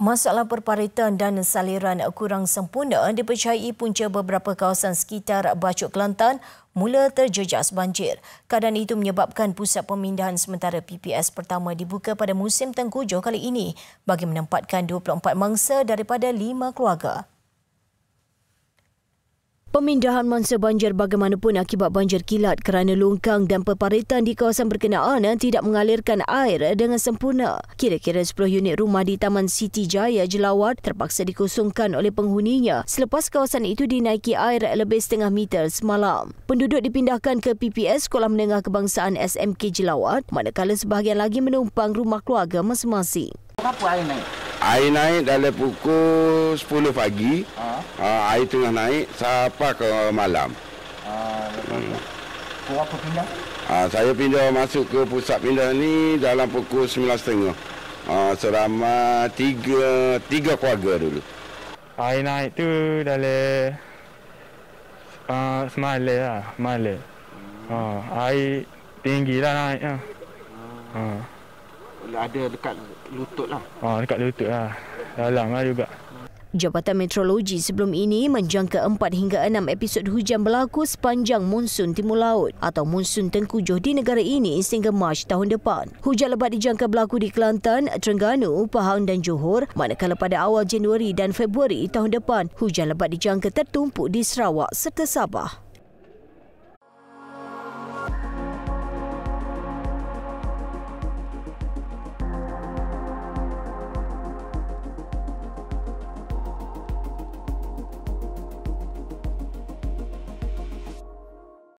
Masalah perparitan dan saliran kurang sempurna dipercayai punca beberapa kawasan sekitar Bacuk Kelantan mula terjejas banjir. Keadaan itu menyebabkan pusat pemindahan sementara PPS pertama dibuka pada musim tengkujuh kali ini bagi menempatkan 24 mangsa daripada lima keluarga. Pemindahan mangsa banjir bagaimanapun akibat banjir kilat kerana longkang dan peparitan di kawasan berkenaan tidak mengalirkan air dengan sempurna. Kira-kira 10 unit rumah di Taman Siti Jaya Jelawat terpaksa dikosongkan oleh penghuninya selepas kawasan itu dinaiki air lebih setengah meter semalam. Penduduk dipindahkan ke PPS Sekolah Menengah Kebangsaan SMK Jelawat manakala sebahagian lagi menumpang rumah keluarga masing-masing. Kenapa air naik? air naik dalam pukul 10 pagi. Ha. Uh, air tengah naik sampai ke malam. Ha. Uh, apa pindah? Ha, saya pindah masuk ke pusat pindah ni dalam pukul 9.30. Uh, selama tiga, tiga keluarga dulu. Air naik tu dalam uh, ha, semalai lah, semalai. Hmm. Uh, air tinggi lah naik lah. Hmm. Uh ada dekat lutut lah. Oh, dekat lutut lah. Dalam lah juga. Jabatan Meteorologi sebelum ini menjangka 4 hingga 6 episod hujan berlaku sepanjang monsun timur laut atau monsun tengkujuh di negara ini sehingga Mac tahun depan. Hujan lebat dijangka berlaku di Kelantan, Terengganu, Pahang dan Johor manakala pada awal Januari dan Februari tahun depan hujan lebat dijangka tertumpu di Sarawak serta Sabah.